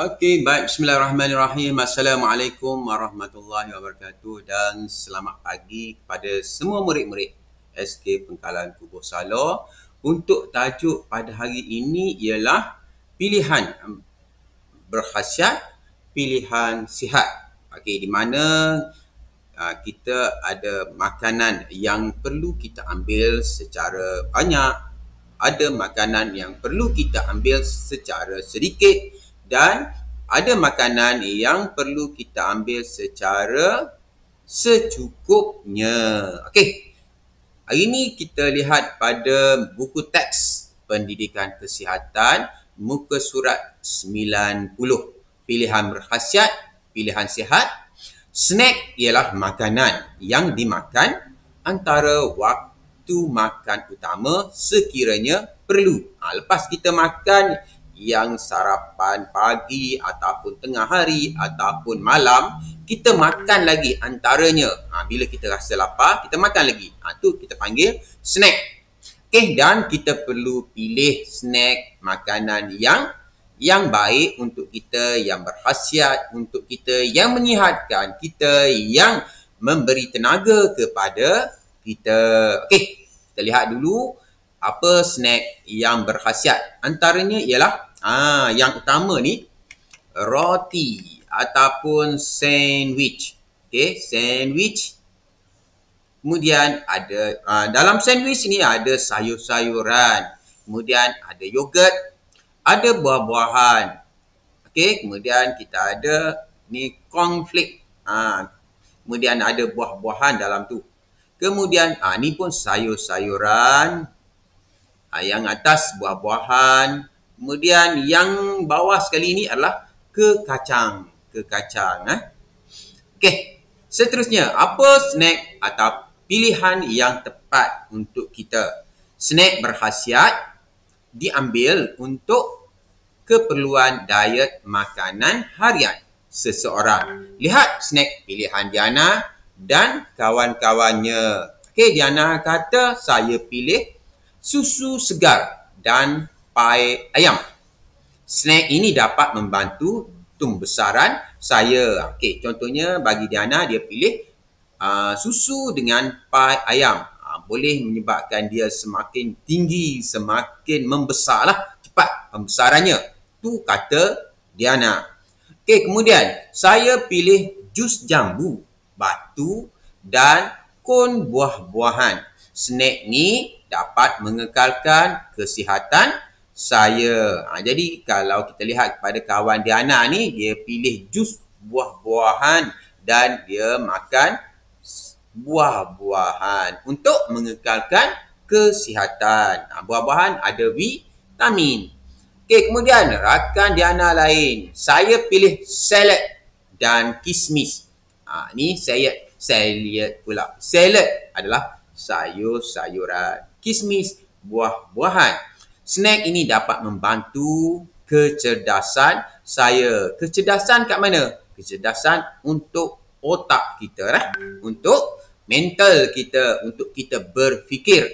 Okey, baik. Bismillahirrahmanirrahim. Assalamualaikum warahmatullahi wabarakatuh dan selamat pagi kepada semua murid-murid SK Pengkalan Kubur Salo. Untuk tajuk pada hari ini ialah pilihan berkhasiat, pilihan sihat. Okey, di mana ah, kita ada makanan yang perlu kita ambil secara banyak, ada makanan yang perlu kita ambil secara sedikit dan ada makanan yang perlu kita ambil secara secukupnya. Okey. Hari ini kita lihat pada buku teks pendidikan kesihatan muka surat 90. Pilihan berkhasiat, pilihan sihat. Snack ialah makanan yang dimakan antara waktu makan utama sekiranya perlu. Ha, lepas kita makan, yang sarapan pagi ataupun tengah hari ataupun malam kita makan lagi antaranya ha, bila kita rasa lapar kita makan lagi ha, tu kita panggil snack okay, dan kita perlu pilih snack makanan yang yang baik untuk kita yang berhasiat untuk kita yang menyihatkan kita yang memberi tenaga kepada kita okey kita lihat dulu apa snack yang berkhasiat antaranya ialah Ah, yang utama ni roti ataupun sandwich. Okey, sandwich. Kemudian ada uh, dalam sandwich ni ada sayur-sayuran. Kemudian ada yogurt, ada buah-buahan. Okey, kemudian kita ada ni cornflakes. Ah, kemudian ada buah-buahan dalam tu. Kemudian ah ni pun sayur-sayuran. Ah yang atas buah-buahan. Kemudian yang bawah sekali ini adalah kekacang. Kekacang. Eh? Okey. Seterusnya, apa snack atau pilihan yang tepat untuk kita? Snack berkhasiat diambil untuk keperluan diet makanan harian seseorang. Lihat snack pilihan Diana dan kawan-kawannya. Okey, Diana kata saya pilih susu segar dan pai ayam. Snack ini dapat membantu tumbesaran saya. Okey, contohnya bagi Diana dia pilih uh, susu dengan pai ayam. Uh, boleh menyebabkan dia semakin tinggi, semakin membesarlah cepat pembesarannya. Tu kata Diana. Okey, kemudian saya pilih jus jambu, batu dan kon buah-buahan. Snack ni dapat mengekalkan kesihatan saya. Ha, jadi kalau kita lihat kepada kawan Diana ni, dia pilih jus buah-buahan dan dia makan buah-buahan untuk mengekalkan kesihatan. Ha, buah-buahan ada vitamin. Okey, kemudian rakan Diana lain. Saya pilih salad dan kismis. Ha, ni saya salad pula. Salad adalah sayur-sayuran. Kismis buah-buahan snack ini dapat membantu kecerdasan saya. Kecerdasan kat mana? Kecerdasan untuk otak kita. Eh? Untuk mental kita. Untuk kita berfikir.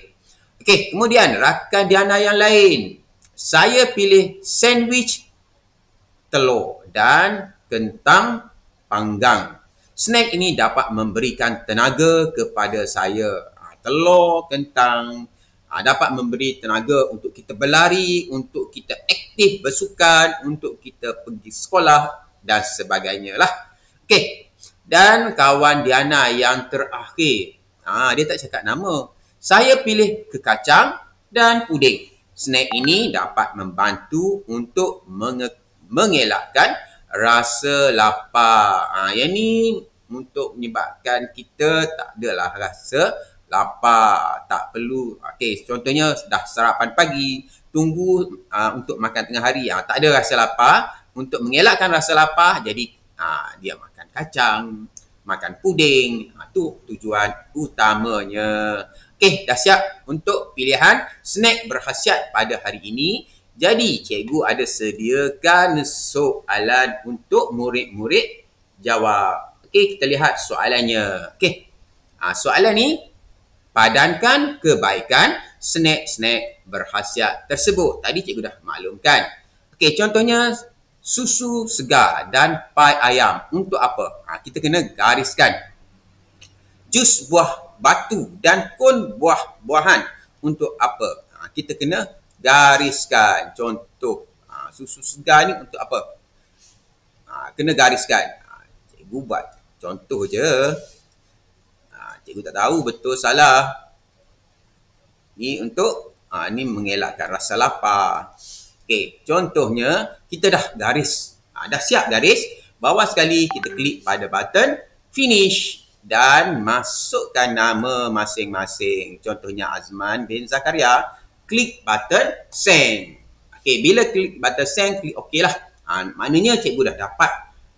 Okey, kemudian rakan Diana yang lain. Saya pilih sandwich telur dan kentang panggang. Snack ini dapat memberikan tenaga kepada saya. Ah, telur, kentang, uh, dapat memberi tenaga untuk kita berlari, untuk kita aktif bersukan, untuk kita pergi sekolah dan sebagainya lah. Okey. Dan kawan Diana yang terakhir. Ah, dia tak cakap nama. Saya pilih kekacang dan puding. Snack ini dapat membantu untuk menge- mengelakkan rasa lapar. Ah, yang ni untuk menyebabkan kita tak adalah rasa lapar, tak perlu. Okey, ah, contohnya dah sarapan pagi, tunggu uh, untuk makan tengah hari. Uh, tak ada rasa lapar. Untuk mengelakkan rasa lapar, jadi uh, dia makan kacang, makan puding. Itu uh, tujuan utamanya. Okey, dah siap untuk pilihan snack berkhasiat pada hari ini. Jadi, cikgu ada sediakan soalan untuk murid-murid jawab. Okey, kita lihat soalannya. Okey, soalan ni padankan kebaikan snack-snack berkhasiat tersebut. Tadi cikgu dah maklumkan. Okey, contohnya susu segar dan pai ayam. Untuk apa? Ha, kita kena gariskan. Jus buah batu dan kun buah-buahan. Untuk apa? Ha, kita kena gariskan. Contoh ha, susu segar ni untuk apa? Ha, kena gariskan. Ha, cikgu buat contoh je cikgu tak tahu betul salah. Ni untuk ha, ni mengelakkan rasa lapar. Okey, contohnya kita dah garis. Ha, dah siap garis. Bawah sekali kita klik pada button finish dan masukkan nama masing-masing. Contohnya Azman bin Zakaria. Klik button send. Okey, bila klik button send, klik okey lah. Ha, maknanya cikgu dah dapat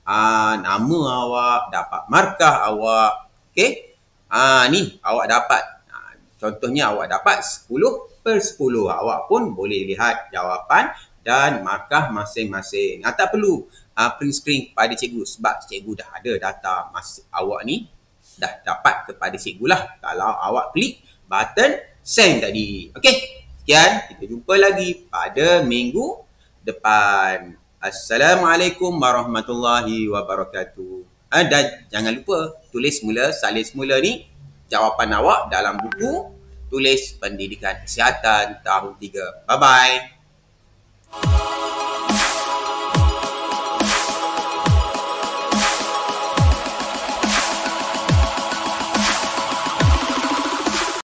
ha, nama awak, dapat markah awak. Okey, Ah ni awak dapat ah, contohnya awak dapat 10 per 10 awak pun boleh lihat jawapan dan markah masing-masing. Ah, tak perlu ah, print screen kepada cikgu sebab cikgu dah ada data masing, awak ni dah dapat kepada cikgu lah kalau awak klik button send tadi. Okey. Sekian kita jumpa lagi pada minggu depan. Assalamualaikum warahmatullahi wabarakatuh. Ha, dan jangan lupa tulis semula, salin semula ni jawapan awak dalam buku tulis pendidikan kesihatan tahun 3. Bye-bye.